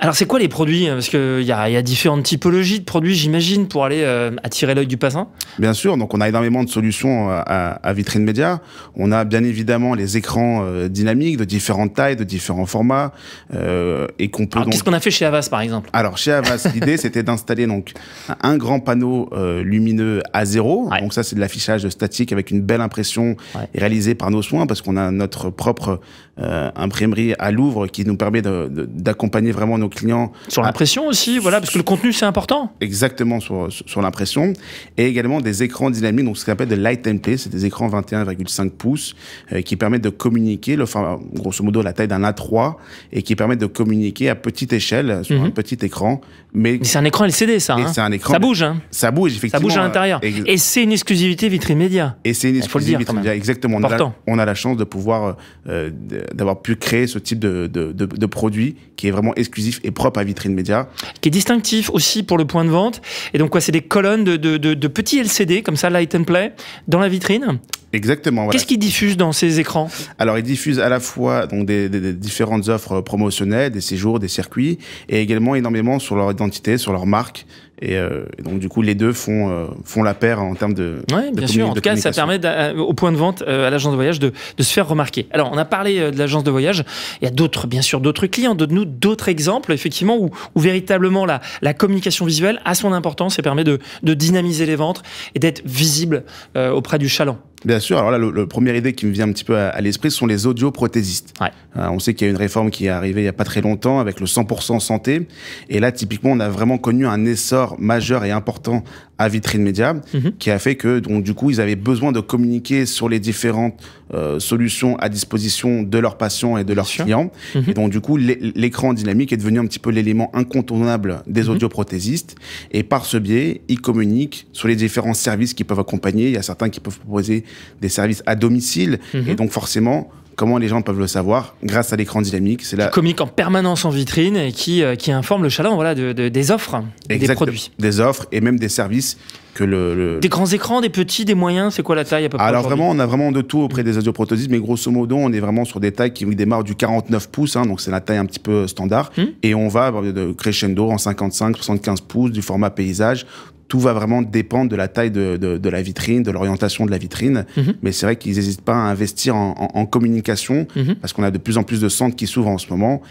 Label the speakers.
Speaker 1: Alors, c'est quoi les produits hein, Parce qu'il euh, y a, y a différentes typologies de produits, j'imagine, pour aller euh, attirer l'œil du passant.
Speaker 2: Bien sûr, donc on a énormément de solutions euh, à, Vitrine Média. On a bien évidemment les écrans dynamiques de différentes tailles, de différents formats, et qu'on peut. Qu'est-ce qu'on
Speaker 1: a fait chez Avas, par exemple
Speaker 2: Alors, chez Avas, l'idée c'était d'installer donc un grand panneau lumineux à zéro. Donc ça, c'est de l'affichage statique avec une belle impression réalisée par nos soins, parce qu'on a notre propre imprimerie à Louvre qui nous permet d'accompagner vraiment nos clients. Sur l'impression aussi, voilà, parce que le contenu c'est important. Exactement, sur, sur l'impression. Et également des écrans dynamiques, donc ce qu'on appelle de light and c'est des écrans 21,5 pouces euh, qui permettent de communiquer, le, enfin, grosso modo la taille d'un A3, et qui permettent de communiquer à petite échelle, sur mhm. un petit écran. Mais, c'est un écran LCD ça. Hein. C'est un écran. Ça bouge, hein. Ça bouge, effectivement. Ça bouge à l'intérieur. Euh,
Speaker 1: et c'est une exclusivité vitrine média. Et
Speaker 2: c'est une exclusivité vitrine média, exactement. On a, la chance de pouvoir, euh, d'avoir pu créer ce type de, de, de produit qui est vraiment exclusif
Speaker 1: et propre à Vitrine Média. Qui est distinctif aussi pour le point de vente. Et donc quoi, c'est des colonnes de, de petits LCD comme ça, light and play, dans la vitrine Exactement. Qu'est-ce qu'ils diffusent dans
Speaker 2: ces écrans Alors, ils diffusent à la fois donc des, différentes offres promotionnelles, des séjours, des circuits, et également énormément sur leur identité, sur leur marque. Et, euh, donc, du coup, les deux font, euh, font la paire en termes de. Oui, bien sûr. En tout cas, ça permet
Speaker 1: euh, au point de vente, à l'agence de voyage, de, se faire remarquer. Alors, on a parlé de l'agence de voyage. Il y a d'autres, bien sûr, d'autres clients. Donne-nous d'autres exemples, effectivement, où, véritablement la, la, communication visuelle a son importance et permet de, dynamiser les ventes et d'être visible auprès du chaland.
Speaker 2: Bien alors là, la première idée qui me vient un petit peu à, l'esprit, ce sont les audioprothésistes. Euh, on sait qu'il y a une réforme qui est arrivée il n'y a pas très longtemps avec le 100% santé. Et là, typiquement, on a vraiment connu un essor majeur et important à Vitrine Média, mhm. qui a fait que, donc, du coup, ils avaient besoin de communiquer sur les différentes euh, solutions à disposition de leurs patients et de leurs clients. Mhm. Et donc, du coup, l'écran dynamique est devenu un petit peu l'élément incontournable des mhm. audioprothésistes. Et par ce biais, ils communiquent sur les différents services qu'ils peuvent accompagner. Il y a certains qui peuvent proposer des services à domicile. Mhm. Et donc forcément, Comment les gens peuvent le savoir Grâce à l'écran dynamique. C'est la...
Speaker 1: comique en permanence en vitrine et qui, euh, qui informe le chaland voilà, de, des offres,
Speaker 2: des produits. Des offres et même des services que le,
Speaker 1: Des grands écrans, des petits, des moyens, c'est quoi la taille à peu près Alors vraiment, on
Speaker 2: a vraiment de tout auprès des audioprothésistes, mais grosso modo, on est vraiment sur des tailles qui démarrent du 49 pouces, hein, donc c'est la taille un petit peu standard, hmm. et on va euh, de crescendo en 55, 75 pouces, du format paysage, tout va vraiment dépendre de la taille de, de, la vitrine, de l'orientation de la vitrine. Mhm. Mais c'est vrai qu'ils n'hésitent pas à investir en, communication, mhm. parce qu'on a de plus en plus de centres qui s'ouvrent en ce moment.